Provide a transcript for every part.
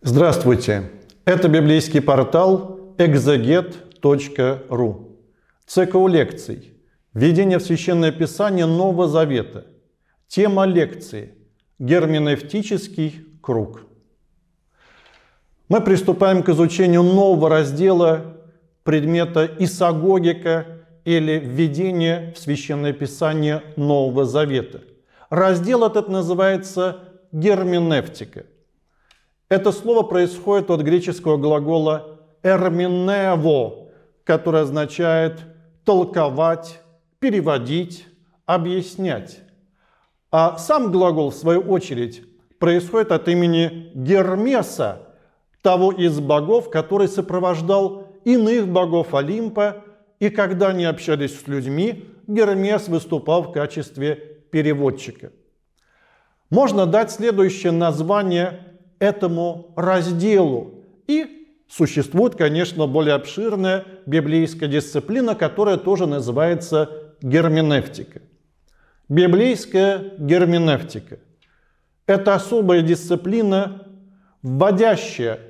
Здравствуйте! Это библейский портал exeget.ru. Цикл лекций. Введение в Священное Писание Нового Завета. Тема лекции. Герменевтический круг. Мы приступаем к изучению нового раздела предмета Исагогика или введение в Священное Писание Нового Завета. Раздел этот называется «Герменевтика». Это слово происходит от греческого глагола «эрминево», которое означает «толковать», «переводить», «объяснять». А сам глагол, в свою очередь, происходит от имени Гермеса, того из богов, который сопровождал иных богов Олимпа, и когда они общались с людьми, Гермес выступал в качестве переводчика. Можно дать следующее название этому разделу. И существует, конечно, более обширная библейская дисциплина, которая тоже называется герменевтика. Библейская герменевтика – это особая дисциплина, вводящая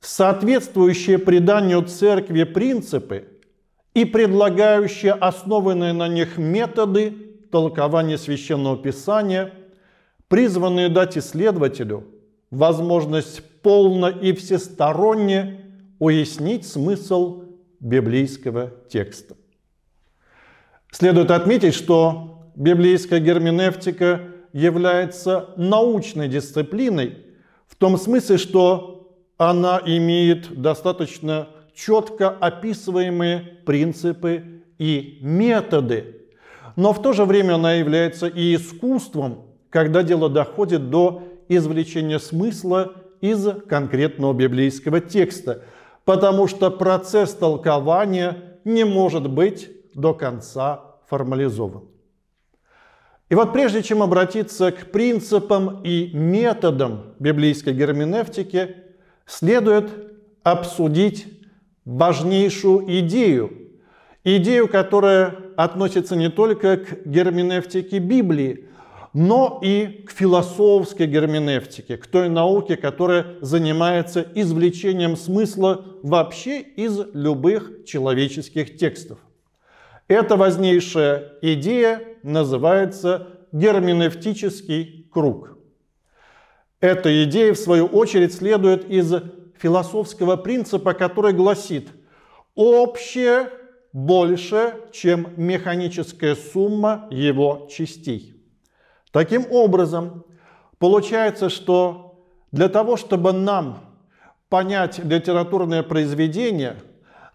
соответствующие преданию церкви принципы и предлагающая основанные на них методы толкования священного писания, призванные дать исследователю – возможность полно и всесторонне уяснить смысл библейского текста. Следует отметить, что библейская герменевтика является научной дисциплиной в том смысле, что она имеет достаточно четко описываемые принципы и методы, но в то же время она является и искусством, когда дело доходит до извлечение смысла из конкретного библейского текста, потому что процесс толкования не может быть до конца формализован. И вот прежде чем обратиться к принципам и методам библейской герменевтики, следует обсудить важнейшую идею, идею, которая относится не только к герменевтике Библии, но и к философской герменевтике, к той науке, которая занимается извлечением смысла вообще из любых человеческих текстов. Эта вознейшая идея называется герменевтический круг. Эта идея, в свою очередь, следует из философского принципа, который гласит «общее больше, чем механическая сумма его частей». Таким образом, получается, что для того, чтобы нам понять литературное произведение,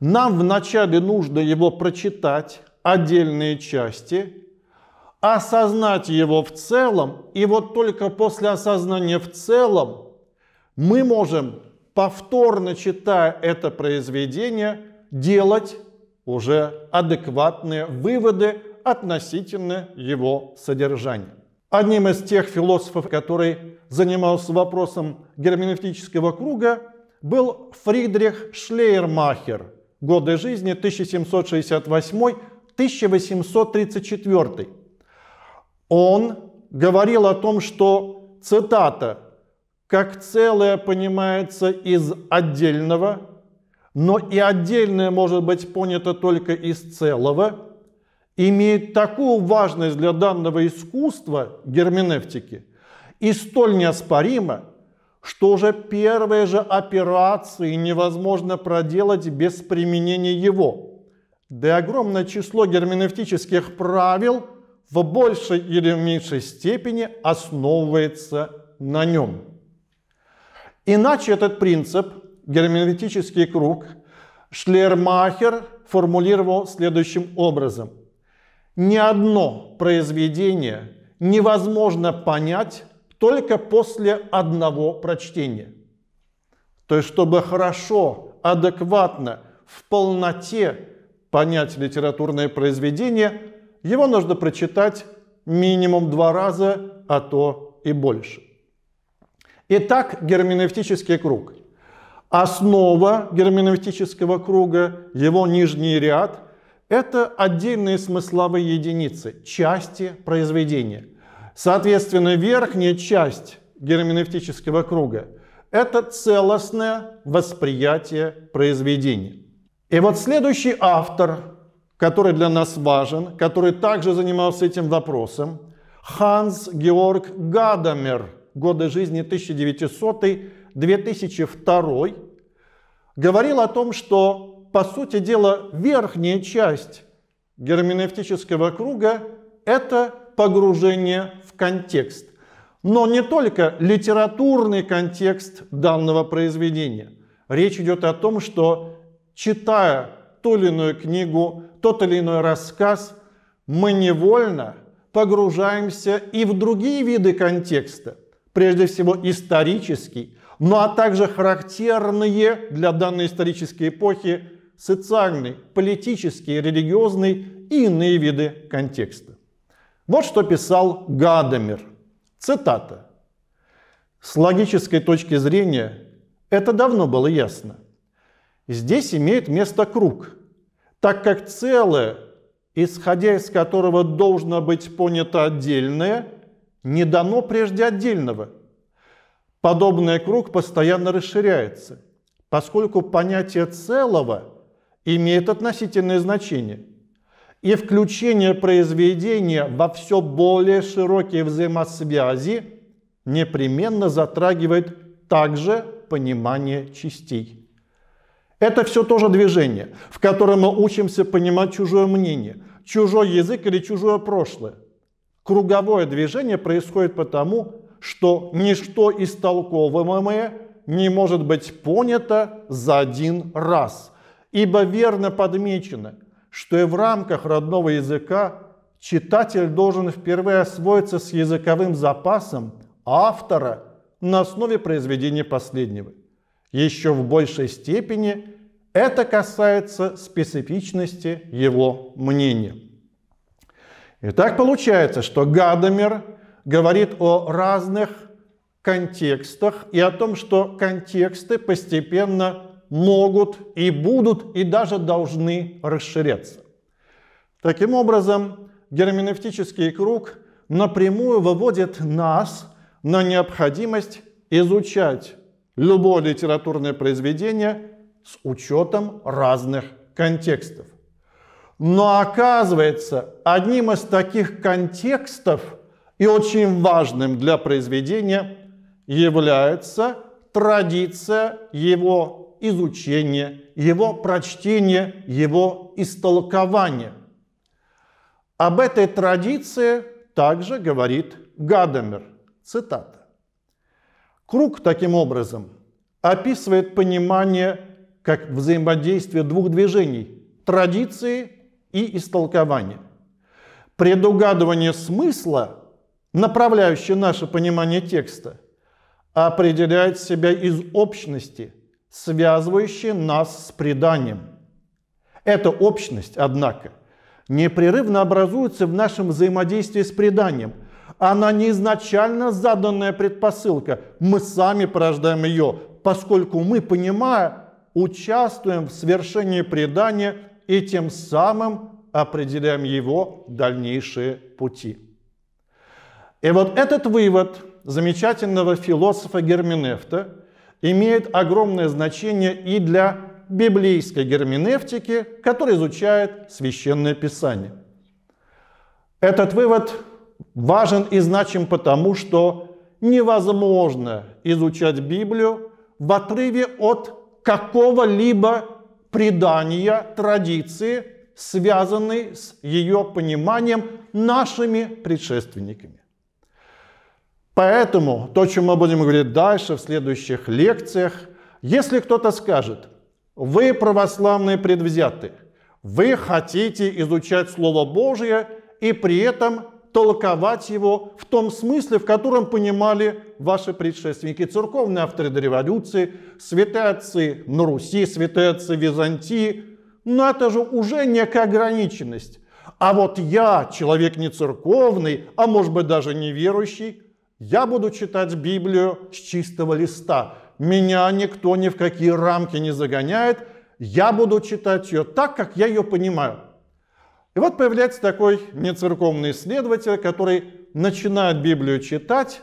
нам вначале нужно его прочитать, отдельные части, осознать его в целом, и вот только после осознания в целом мы можем, повторно читая это произведение, делать уже адекватные выводы относительно его содержания одним из тех философов, который занимался вопросом герменевтического круга, был Фридрих Шлейермахер, годы жизни 1768-1834. Он говорил о том, что, цитата, «как целое понимается из отдельного, но и отдельное может быть понято только из целого», имеет такую важность для данного искусства герменевтики и столь неоспоримо, что уже первые же операции невозможно проделать без применения его. Да и огромное число герменевтических правил в большей или меньшей степени основывается на нем. Иначе этот принцип, герменевтический круг, Шлермахер формулировал следующим образом ни одно произведение невозможно понять только после одного прочтения. То есть, чтобы хорошо, адекватно, в полноте понять литературное произведение, его нужно прочитать минимум два раза, а то и больше. Итак, герменевтический круг. Основа герменевтического круга, его нижний ряд – это отдельные смысловые единицы, части произведения. Соответственно, верхняя часть герменевтического круга – это целостное восприятие произведения. И вот следующий автор, который для нас важен, который также занимался этим вопросом, Ханс Георг Гадамер, годы жизни 1900-2002, говорил о том, что по сути дела, верхняя часть герменевтического круга – это погружение в контекст. Но не только литературный контекст данного произведения. Речь идет о том, что читая ту или иную книгу, тот или иной рассказ, мы невольно погружаемся и в другие виды контекста, прежде всего исторический, ну а также характерные для данной исторической эпохи социальный, политический, религиозный и иные виды контекста. Вот что писал Гадамер. Цитата. С логической точки зрения это давно было ясно. Здесь имеет место круг, так как целое, исходя из которого должно быть понято отдельное, не дано прежде отдельного. Подобный круг постоянно расширяется, поскольку понятие целого имеет относительное значение. И включение произведения во все более широкие взаимосвязи непременно затрагивает также понимание частей. Это все тоже движение, в котором мы учимся понимать чужое мнение, чужой язык или чужое прошлое. Круговое движение происходит потому, что ничто истолковываемое не может быть понято за один раз – Ибо верно подмечено, что и в рамках родного языка читатель должен впервые освоиться с языковым запасом автора на основе произведения последнего. Еще в большей степени это касается специфичности его мнения. И так получается, что Гадамер говорит о разных контекстах и о том, что контексты постепенно могут и будут и даже должны расширяться. Таким образом, герменевтический круг напрямую выводит нас на необходимость изучать любое литературное произведение с учетом разных контекстов. Но оказывается, одним из таких контекстов и очень важным для произведения является традиция его изучение, его прочтение, его истолкование. Об этой традиции также говорит Гадамер. Цитата. Круг, таким образом, описывает понимание как взаимодействие двух движений – традиции и истолкования. Предугадывание смысла, направляющее наше понимание текста, определяет себя из общности – связывающие нас с преданием. Эта общность, однако, непрерывно образуется в нашем взаимодействии с преданием. Она не изначально заданная предпосылка. Мы сами порождаем ее, поскольку мы, понимая, участвуем в свершении предания и тем самым определяем его дальнейшие пути. И вот этот вывод замечательного философа Герменевта – имеет огромное значение и для библейской герменевтики, которая изучает священное писание. Этот вывод важен и значим потому, что невозможно изучать Библию в отрыве от какого-либо предания, традиции, связанной с ее пониманием нашими предшественниками. Поэтому то, чем мы будем говорить дальше в следующих лекциях, если кто-то скажет, вы православные предвзяты, вы хотите изучать Слово Божие и при этом толковать его в том смысле, в котором понимали ваши предшественники, церковные авторы до революции, святые отцы на Руси, святые отцы Византии. Но это же уже некая ограниченность. А вот я, человек не церковный, а может быть даже не верующий. Я буду читать Библию с чистого листа. Меня никто ни в какие рамки не загоняет. Я буду читать ее так, как я ее понимаю. И вот появляется такой нецерковный исследователь, который начинает Библию читать,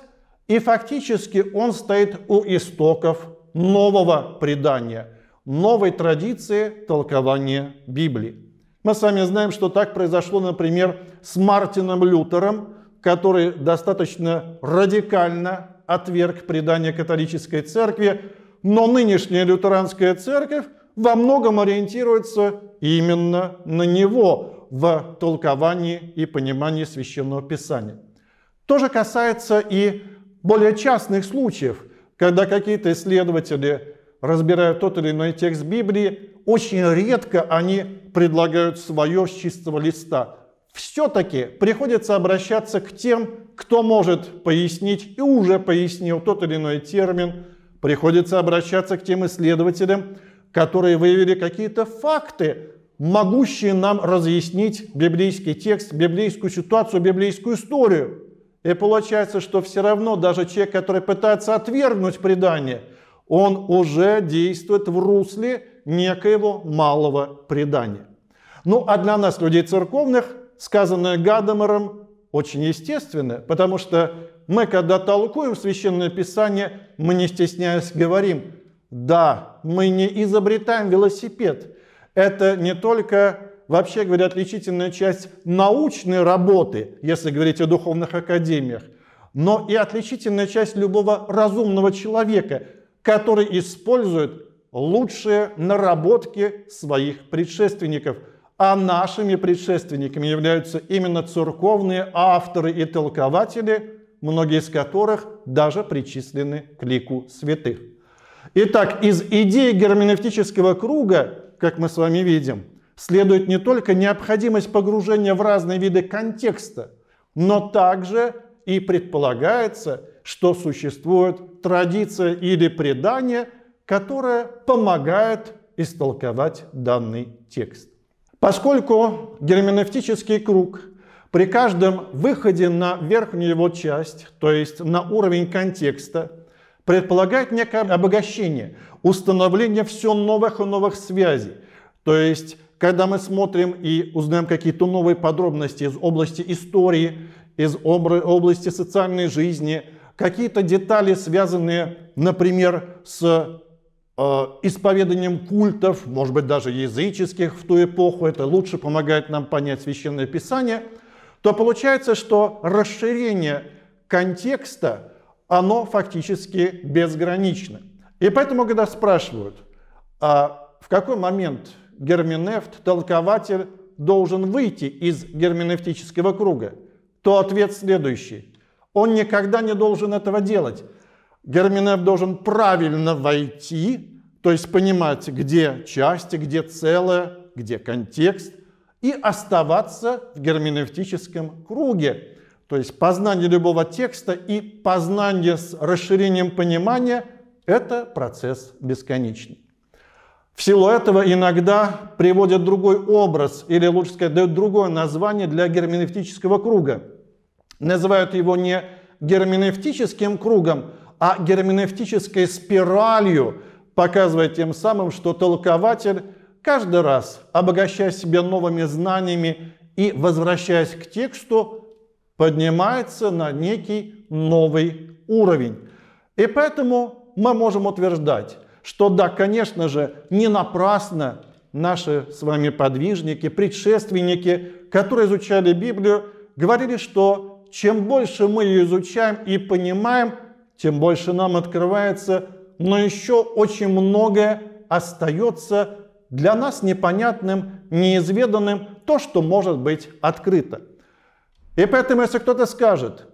и фактически он стоит у истоков нового предания, новой традиции толкования Библии. Мы сами знаем, что так произошло, например, с Мартином Лютером – который достаточно радикально отверг предание католической церкви, но нынешняя лютеранская церковь во многом ориентируется именно на него в толковании и понимании священного писания. То же касается и более частных случаев, когда какие-то исследователи разбирают тот или иной текст Библии, очень редко они предлагают свое с чистого листа все-таки приходится обращаться к тем, кто может пояснить и уже пояснил тот или иной термин. Приходится обращаться к тем исследователям, которые выявили какие-то факты, могущие нам разъяснить библейский текст, библейскую ситуацию, библейскую историю. И получается, что все равно даже человек, который пытается отвергнуть предание, он уже действует в русле некоего малого предания. Ну а для нас, людей церковных, сказанное Гадамером, очень естественно, потому что мы, когда толкуем Священное Писание, мы, не стесняясь, говорим, да, мы не изобретаем велосипед. Это не только, вообще говоря, отличительная часть научной работы, если говорить о духовных академиях, но и отличительная часть любого разумного человека, который использует лучшие наработки своих предшественников – а нашими предшественниками являются именно церковные авторы и толкователи, многие из которых даже причислены к лику святых. Итак, из идеи герменевтического круга, как мы с вами видим, следует не только необходимость погружения в разные виды контекста, но также и предполагается, что существует традиция или предание, которое помогает истолковать данный текст. Поскольку герменевтический круг при каждом выходе на верхнюю его часть, то есть на уровень контекста, предполагает некое обогащение, установление все новых и новых связей. То есть, когда мы смотрим и узнаем какие-то новые подробности из области истории, из области социальной жизни, какие-то детали, связанные, например, с Э, исповеданием культов, может быть, даже языческих в ту эпоху, это лучше помогает нам понять Священное Писание, то получается, что расширение контекста, оно фактически безгранично. И поэтому, когда спрашивают, а в какой момент герменевт, толкователь, должен выйти из герменевтического круга, то ответ следующий. Он никогда не должен этого делать, Герменев должен правильно войти, то есть понимать, где части, где целое, где контекст, и оставаться в герменевтическом круге. То есть познание любого текста и познание с расширением понимания – это процесс бесконечный. В силу этого иногда приводят другой образ, или лучше сказать, дают другое название для герменевтического круга. Называют его не герменевтическим кругом, а герменевтической спиралью, показывая тем самым, что толкователь каждый раз, обогащая себя новыми знаниями и возвращаясь к тексту, поднимается на некий новый уровень. И поэтому мы можем утверждать, что да, конечно же, не напрасно наши с вами подвижники, предшественники, которые изучали Библию, говорили, что чем больше мы ее изучаем и понимаем, тем больше нам открывается, но еще очень многое остается для нас непонятным, неизведанным, то, что может быть открыто. И поэтому, если кто-то скажет,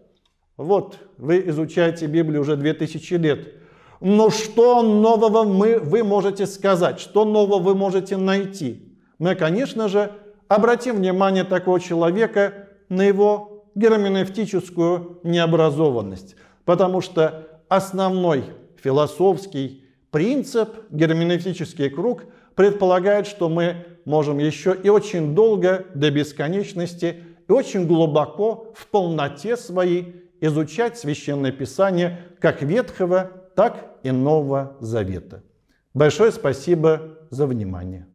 вот, вы изучаете Библию уже 2000 лет, но что нового мы, вы можете сказать, что нового вы можете найти? Мы, конечно же, обратим внимание такого человека на его герменевтическую необразованность. Потому что основной философский принцип, герменевтический круг, предполагает, что мы можем еще и очень долго, до бесконечности, и очень глубоко, в полноте своей изучать Священное Писание как Ветхого, так и Нового Завета. Большое спасибо за внимание.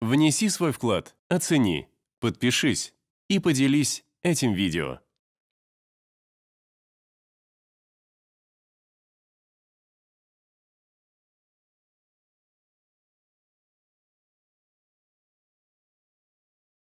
Внеси свой вклад, оцени, подпишись и поделись этим видео.